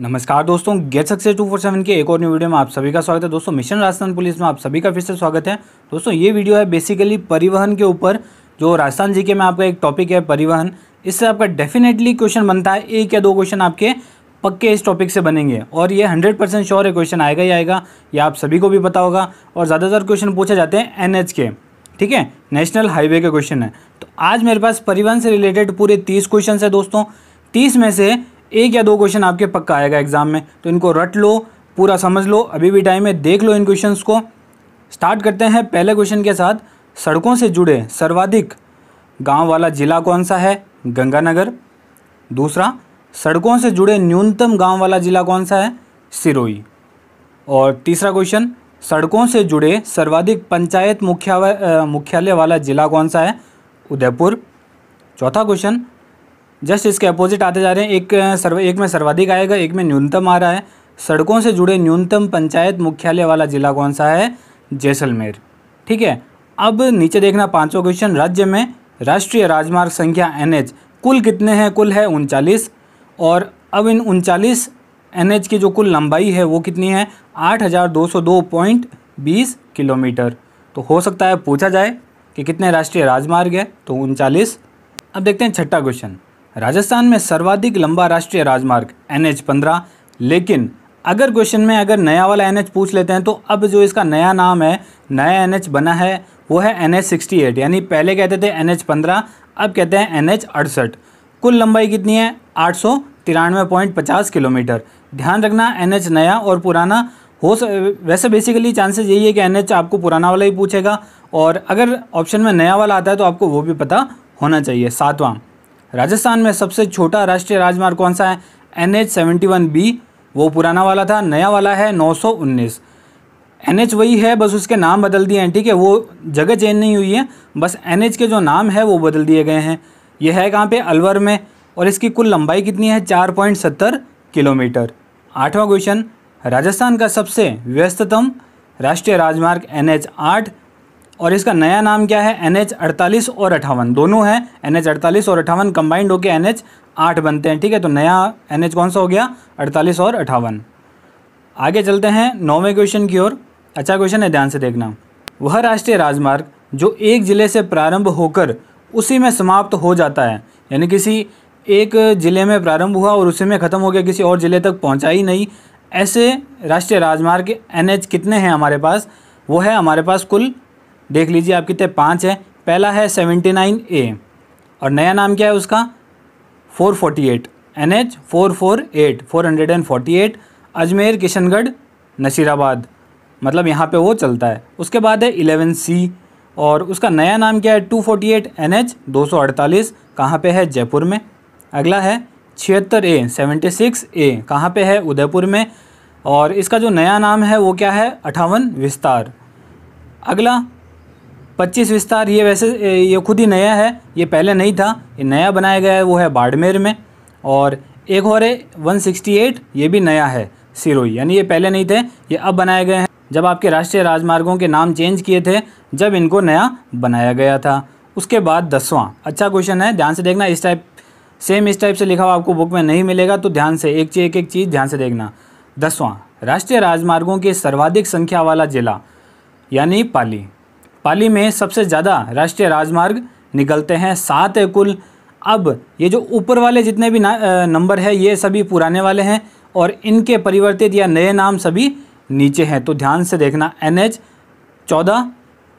नमस्कार दोस्तों get success two four seven के एक और न्यू वीडियो में आप सभी का स्वागत है दोस्तों मिशन राजस्थान पुलिस में आप सभी का फिर से स्वागत है दोस्तों ये वीडियो है बेसिकली परिवहन के ऊपर जो राजस्थान जी के में आपका एक टॉपिक है परिवहन इससे आपका डेफिनेटली क्वेश्चन बनता है एक या दो क्वेश्चन आपके पक्के इस टॉपिक से बनेंगे और ये हंड्रेड परसेंट श्योर है क्वेश्चन आएगा ही आएगा ये आप सभी को भी पता होगा और ज़्यादातर क्वेश्चन पूछे जाते हैं एन के ठीक है नेशनल हाईवे के क्वेश्चन है तो आज मेरे पास परिवहन से रिलेटेड पूरे तीस क्वेश्चन है दोस्तों तीस में से एक या दो क्वेश्चन आपके पक्का आएगा एग्जाम में तो इनको रट लो पूरा समझ लो अभी भी टाइम है देख लो इन क्वेश्चन को स्टार्ट करते हैं पहले क्वेश्चन के साथ सड़कों से जुड़े सर्वाधिक गांव वाला जिला कौन सा है गंगानगर दूसरा सड़कों से जुड़े न्यूनतम गांव वाला जिला कौन सा है सिरोई और तीसरा क्वेश्चन सड़कों से जुड़े सर्वाधिक पंचायत मुख्यालय वाला जिला कौन सा है उदयपुर चौथा क्वेश्चन जस्ट इसके अपोजिट आते जा रहे हैं एक सर्व एक में सर्वाधिक आएगा एक में न्यूनतम आ रहा है सड़कों से जुड़े न्यूनतम पंचायत मुख्यालय वाला जिला कौन सा है जैसलमेर ठीक है अब नीचे देखना पांचवा क्वेश्चन राज्य में राष्ट्रीय राजमार्ग संख्या एन कुल कितने हैं कुल है उनचालीस और अब इन उनचालीस एन की जो कुल लंबाई है वो कितनी है आठ हज़ार दो सौ दो पॉइंट बीस किलोमीटर तो हो सकता है पूछा जाए कि कितने राष्ट्रीय राजमार्ग है तो उनचालीस अब देखते हैं छठा क्वेश्चन राजस्थान में सर्वाधिक लंबा राष्ट्रीय राजमार्ग एन एच पंद्रह लेकिन अगर क्वेश्चन में अगर नया वाला एन एच पूछ लेते हैं तो अब जो इसका नया नाम है नया एन एच बना है वो है एन एच सिक्सटी एट यानी पहले कहते थे एन एच पंद्रह अब कहते हैं एन एच अड़सठ कुल लंबाई कितनी है आठ सौ तिरानवे पॉइंट पचास किलोमीटर ध्यान रखना एन एच नया और पुराना हो वैसे बेसिकली चांसेस यही है कि एन एच आपको पुराना वाला ही पूछेगा और अगर ऑप्शन में नया वाला आता है तो आपको वो भी पता होना चाहिए सातवां राजस्थान में सबसे छोटा राष्ट्रीय राजमार्ग कौन सा है N H seventy one B वो पुराना वाला था नया वाला है नौ सौ उन्नीस एन एच वही है बस उसके नाम बदल दिए हैं ठीक है वो जगह चेंज नहीं हुई है बस एन एच के जो नाम है वो बदल दिए गए हैं ये है कहाँ पे अलवर में और इसकी कुल लंबाई कितनी है चार पॉइंट सत्तर किलोमीटर आठवां क्वेश्चन राजस्थान का सबसे व्यस्ततम राष्ट्रीय राजमार्ग एन एच आठ और इसका नया नाम क्या है एन एच अड़तालीस और अठावन दोनों हैं एन एच अड़तालीस और अठावन कंबाइंड होकर एन एच आठ बनते हैं ठीक है तो नया एन एच कौन सा हो गया अड़तालीस और अठावन आगे चलते हैं नौवें क्वेश्चन की ओर अच्छा क्वेश्चन है ध्यान से देखना वह राष्ट्रीय राजमार्ग जो एक ज़िले से प्रारंभ होकर उसी में समाप्त हो जाता है यानी किसी एक ज़िले में प्रारंभ हुआ और उसी में ख़त्म हो गया किसी और ज़िले तक पहुंचा ही नहीं ऐसे राष्ट्रीय राजमार्ग एन कितने हैं हमारे पास वो है हमारे पास कुल देख लीजिए आप कितने पाँच हैं पहला है सेवेंटी नाइन ए और नया नाम क्या है उसका four forty eight N H four four eight four hundred and forty eight Ajmer Kishangarh Nasirabad मतलब यहाँ पे वो चलता है उसके बाद है इलेवन सी और उसका नया नाम क्या है two forty eight N H दो सौ अड़तालीस कहाँ पर है जयपुर में अगला है छिहत्तर ए सेवेंटी सिक्स ए कहाँ पर है उदयपुर में और इसका जो नया नाम है वो क्या है अठावन विस्तार अगला 25 विस्तार ये वैसे ये खुद ही नया है ये पहले नहीं था ये नया बनाया गया है वो है बाड़मेर में और एक और है वन ये भी नया है सिरोही यानी ये पहले नहीं थे ये अब बनाए गए हैं जब आपके राष्ट्रीय राजमार्गों के नाम चेंज किए थे जब इनको नया बनाया गया था उसके बाद दसवां अच्छा क्वेश्चन है ध्यान से देखना इस टाइप सेम इस टाइप से लिखा हुआ आपको बुक में नहीं मिलेगा तो ध्यान से एक चीज़ एक एक चीज़ ध्यान से देखना दसवां राष्ट्रीय राजमार्गों के सर्वाधिक संख्या वाला जिला यानी पाली पाली में सबसे ज़्यादा राष्ट्रीय राजमार्ग निकलते हैं सात है कुल अब ये जो ऊपर वाले जितने भी नंबर है ये सभी पुराने वाले हैं और इनके परिवर्तित या नए नाम सभी नीचे हैं तो ध्यान से देखना एन एच चौदह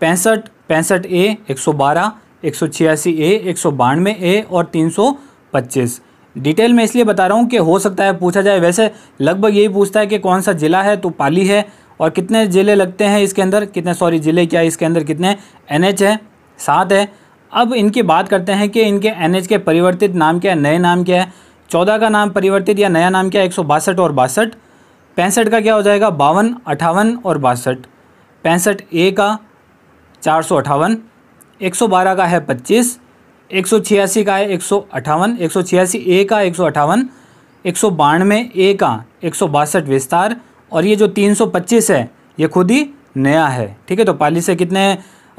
पैंसठ पैंसठ ए एक सौ बारह एक सौ छियासी ए एक सौ बानवे ए और तीन सौ पच्चीस डिटेल में इसलिए बता रहा हूँ कि हो सकता है पूछा जाए वैसे लगभग यही पूछता है कि कौन सा ज़िला है तो पाली है और कितने ज़िले लगते हैं इसके अंदर कितने सॉरी ज़िले क्या इसके अंदर कितने एन एच है सात है अब इनकी बात करते हैं कि इनके एन के परिवर्तित नाम क्या है नए नाम क्या है चौदह का नाम परिवर्तित या नया नाम क्या है एक और बासठ पैंसठ का क्या हो जाएगा बावन अठावन और बासठ पैंसठ ए का चार सौ अठावन एक सौ बारह का है पच्चीस एक सौ छियासी का है एक सौ अठावन एक सौ छियासी ए का एक सौ अठावन एक सौ बानवे ए का एक सौ बासठ विस्तार और ये जो 325 है ये खुद ही नया है ठीक है तो पाली से कितने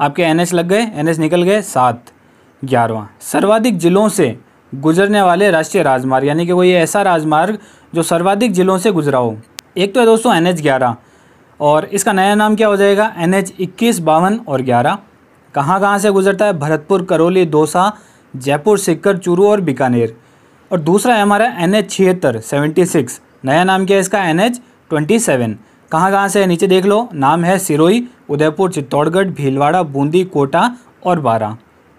आपके एन लग गए एन निकल गए सात ग्यारहवा सर्वाधिक जिलों से गुजरने वाले राष्ट्रीय राजमार्ग यानी कि कोई ऐसा राजमार्ग जो सर्वाधिक जिलों से गुजरा हो एक तो है दोस्तों एन एच ग्यारह और इसका नया नाम क्या हो जाएगा एन एच इक्कीस बावन और ग्यारह कहाँ कहाँ से गुजरता है भरतपुर करौली दौसा जयपुर सिक्कर चूरू और बीकानेर और दूसरा है हमारा एन एच छिहत्तर सेवेंटी सिक्स नया नाम क्या है इसका एन एच ट्वेंटी सेवन कहाँ कहाँ से है नीचे देख लो नाम है सिरोई उदयपुर चित्तौड़गढ़ भीलवाड़ा बूंदी कोटा और बारह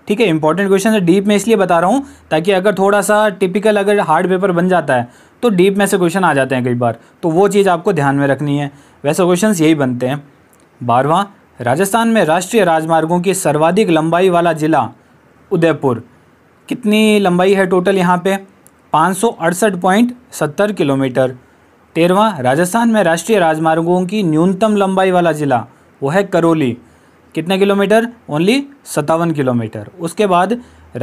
ठीक है इंपॉर्टेंट क्वेश्चन है डीप में इसलिए बता रहा हूँ ताकि अगर थोड़ा सा टिपिकल अगर हार्ड पेपर बन जाता है तो डीप में से क्वेश्चन आ जाते हैं कई बार तो वो चीज़ आपको ध्यान में रखनी है वैसे क्वेश्चन यही बनते हैं बारवा राजस्थान में राष्ट्रीय राजमार्गों की सर्वाधिक लंबाई वाला ज़िला उदयपुर कितनी लंबाई है टोटल यहाँ पे पाँच किलोमीटर तेरहवा राजस्थान में राष्ट्रीय राजमार्गों की न्यूनतम लंबाई वाला ज़िला वो है करौली कितने किलोमीटर ओनली सत्तावन किलोमीटर उसके बाद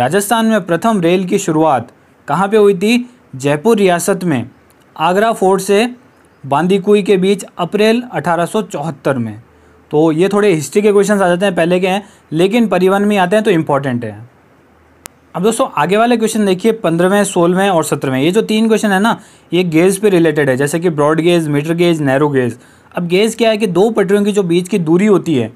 राजस्थान में प्रथम रेल की शुरुआत कहाँ पे हुई थी जयपुर रियासत में आगरा फोर्ट से बांदीकुई के बीच अप्रैल 1874 में तो ये थोड़े हिस्ट्री के क्वेश्चन आ जाते हैं पहले के हैं लेकिन परिवहन में आते हैं तो इम्पॉर्टेंट हैं अब दोस्तों आगे वाले क्वेश्चन देखिए पंद्रहवें सोलहवें और सत्रहवें ये जो तीन क्वेश्चन है ना ये गेज पे रिलेटेड है जैसे कि broad gauge metre gauge narrow gauge अब गेज क्या है कि दो पटरियों की जो बीच की दूरी होती है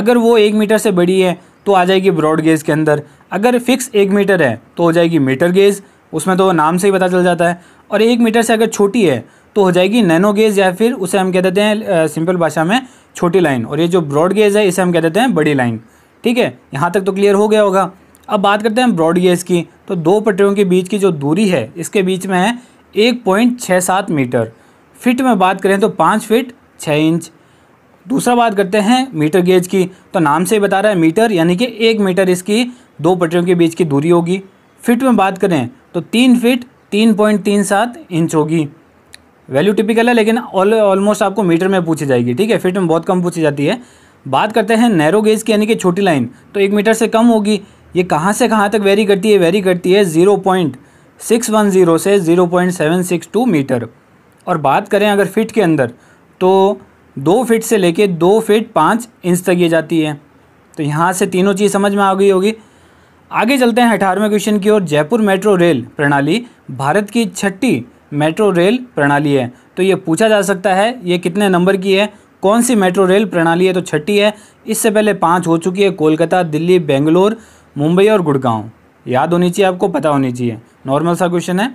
अगर वो एक मीटर से बड़ी है तो आ जाएगी ब्रॉड गेज के अंदर अगर फिक्स एक मीटर है तो हो जाएगी मीटर गेज उसमें तो नाम से ही पता चल जाता है और एक मीटर से अगर छोटी है तो हो जाएगी नैनो गेज या फिर उसे हम कह देते हैं सिंपल भाषा में छोटी लाइन और ये जो ब्रॉड गेज है इसे हम कह देते हैं बड़ी लाइन ठीक है यहाँ तक तो क्लियर हो गया होगा अब बात करते हैं ब्रॉड गेज की तो दो पटरियों के बीच की जो दूरी है इसके बीच में है एक पॉइंट छः सात मीटर फिट में बात करें तो पाँच फिट छः इंच दूसरा बात करते हैं मीटर गेज की तो नाम से ही बता रहा है मीटर यानी कि एक मीटर इसकी दो पटरियों के बीच की दूरी होगी फिट में बात करें तो तीन फिट तीन पॉइंट तीन सात इंच होगी वैल्यू टिपिकल है लेकिन ऑलमोस्ट आपको मीटर में पूछी जाएगी ठीक है फिट में बहुत कम पूछी जाती है बात करते हैं नैरो गेज की यानी कि छोटी लाइन तो एक मीटर से कम होगी ये कहाँ से कहाँ तक वेरी करती है वेरी करती है zero point six one zero से zero point seven six two metre और बात करें अगर फिट के अंदर तो दो फिट से लेके दो फिट पाँच इंच तक ये जाती है तो यहाँ से तीनों चीज़ समझ में आ गई होगी आगे चलते हैं अठारहवें क्वेश्चन की ओर जयपुर मेट्रो रेल प्रणाली भारत की छठी मेट्रो रेल प्रणाली है तो ये पूछा जा सकता है ये कितने नंबर की है कौन सी मेट्रो रेल प्रणाली है तो छठी है इससे पहले पाँच हो चुकी है कोलकाता दिल्ली बेंगलोर मुंबई और गुड़गांव याद होनी चाहिए आपको पता होनी चाहिए नॉर्मल सा क्वेश्चन है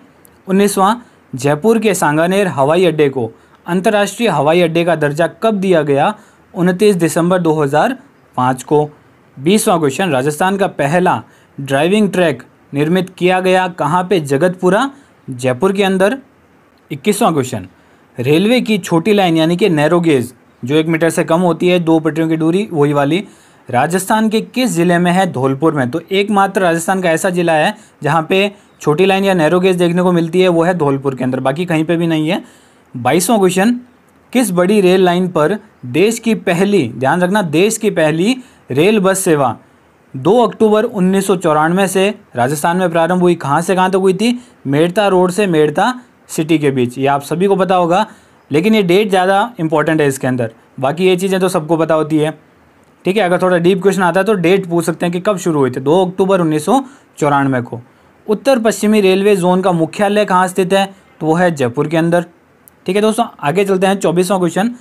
उन्नीसवां जयपुर के सांगानेर हवाई अड्डे को अंतर्राष्ट्रीय हवाई अड्डे का दर्जा कब दिया गया उनतीस दिसंबर 2005 को बीसवां क्वेश्चन राजस्थान का पहला ड्राइविंग ट्रैक निर्मित किया गया कहाँ पे जगतपुरा जयपुर के अंदर इक्कीसवां क्वेश्चन रेलवे की छोटी लाइन यानी कि नैरोगेज जो एक मीटर से कम होती है दो पटरियों की दूरी वही वाली राजस्थान के किस ज़िले में है धौलपुर में तो एकमात्र राजस्थान का ऐसा ज़िला है जहाँ पे छोटी लाइन या नैरो गेज देखने को मिलती है वो है धौलपुर के अंदर बाकी कहीं पे भी नहीं है बाईसवां क्वेश्चन किस बड़ी रेल लाइन पर देश की पहली ध्यान रखना देश की पहली रेल बस सेवा दो अक्टूबर उन्नीस से राजस्थान में प्रारंभ हुई कहाँ से कहाँ तक तो हुई थी मेड़ता रोड से मेड़ता सिटी के बीच ये आप सभी को पता होगा लेकिन ये डेट ज़्यादा इंपॉर्टेंट है इसके अंदर बाकी ये चीज़ें तो सबको पता होती है ठीक है अगर थोड़ा डीप क्वेश्चन आता है तो डेट पूछ सकते हैं कि कब शुरू हुई थी दो अक्टूबर उन्नीस को उत्तर पश्चिमी रेलवे जोन का मुख्यालय कहाँ स्थित है तो वो है जयपुर के अंदर ठीक है दोस्तों आगे चलते हैं चौबीसवां क्वेश्चन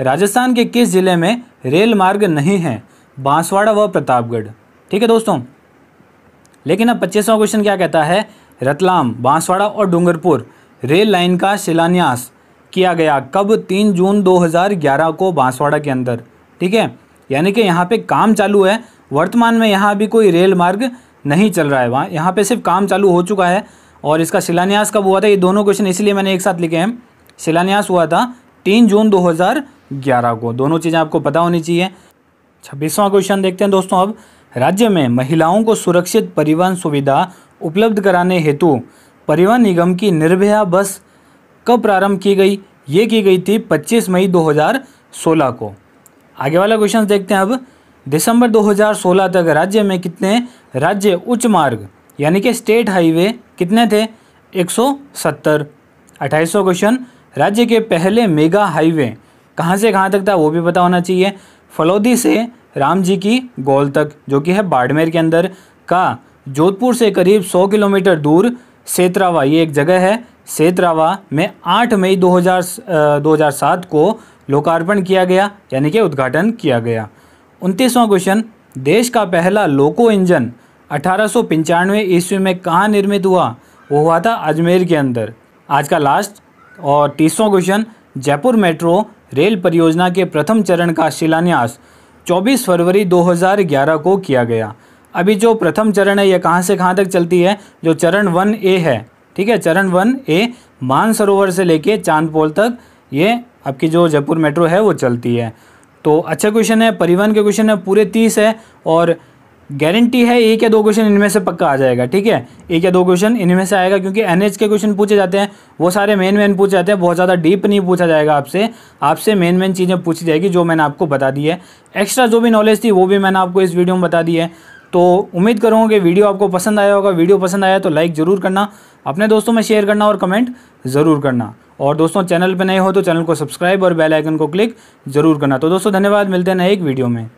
राजस्थान के किस जिले में रेल मार्ग नहीं है बांसवाड़ा व प्रतापगढ़ ठीक है दोस्तों लेकिन अब पच्चीसवां क्वेश्चन क्या कहता है रतलाम बांसवाड़ा और डूंगरपुर रेल लाइन का शिलान्यास किया गया कब तीन जून 2011 को बांसवाड़ा के अंदर ठीक है यानी कि यहाँ पे काम चालू है वर्तमान में यहाँ अभी कोई रेल मार्ग नहीं चल रहा है वहाँ यहाँ पे सिर्फ काम चालू हो चुका है और इसका शिलान्यास कब हुआ था ये दोनों क्वेश्चन इसलिए मैंने एक साथ लिखे हैं शिलान्यास हुआ था तीन जून दो को दोनों चीज़ें आपको पता होनी चाहिए छब्बीसवां क्वेश्चन देखते हैं दोस्तों अब राज्य में महिलाओं को सुरक्षित परिवहन सुविधा उपलब्ध कराने हेतु परिवहन निगम की निर्भया बस कब प्रारंभ की गई ये की गई थी 25 मई 2016 को आगे वाला क्वेश्चन देखते हैं अब दिसंबर 2016 तक राज्य में कितने राज्य उच्च मार्ग यानी कि स्टेट हाईवे कितने थे 170 सौ क्वेश्चन राज्य के पहले मेगा हाईवे कहाँ से कहाँ तक था वो भी पता होना चाहिए फलौदी से राम जी की गोल तक जो कि है बाड़मेर के अंदर का जोधपुर से करीब 100 किलोमीटर दूर सेतरावा ये एक जगह है सेतरावा में 8 मई 2000 2007 को लोकार्पण किया गया यानी कि उद्घाटन किया गया उनतीसवां क्वेश्चन देश का पहला लोको इंजन अठारह ईस्वी में कहाँ निर्मित हुआ वो हुआ था अजमेर के अंदर आज का लास्ट और तीसवां क्वेश्चन जयपुर मेट्रो रेल परियोजना के प्रथम चरण का शिलान्यास 24 फरवरी 2011 को किया गया अभी जो प्रथम चरण है यह कहाँ से कहाँ तक चलती है जो चरण वन ए है ठीक है चरण वन ए मानसरोवर से लेके चांदपोल तक ये आपकी जो जयपुर मेट्रो है वो चलती है तो अच्छा क्वेश्चन है परिवहन के क्वेश्चन है पूरे तीस है और गारंटी है एक या दो क्वेश्चन इनमें से पक्का आ जाएगा ठीक है एक या दो क्वेश्चन इनमें से आएगा क्योंकि एनएच के क्वेश्चन पूछे जाते हैं वो सारे मेन मेन पूछे जाते हैं बहुत ज़्यादा डीप नहीं पूछा जाएगा आपसे आपसे मेन मेन चीज़ें पूछी जाएगी जो मैंने आपको बता दी है एक्स्ट्रा जो भी नॉलेज थी वो भी मैंने आपको इस वीडियो में बता दी है तो उम्मीद करूँगा कि वीडियो आपको पसंद आया होगा वीडियो पसंद आया तो लाइक ज़रूर करना अपने दोस्तों में शेयर करना और कमेंट ज़रूर करना और दोस्तों चैनल पर नए हो तो चैनल को सब्सक्राइब और बेल आइकन को क्लिक जरूर करना तो दोस्तों धन्यवाद मिलते हैं नए एक वीडियो में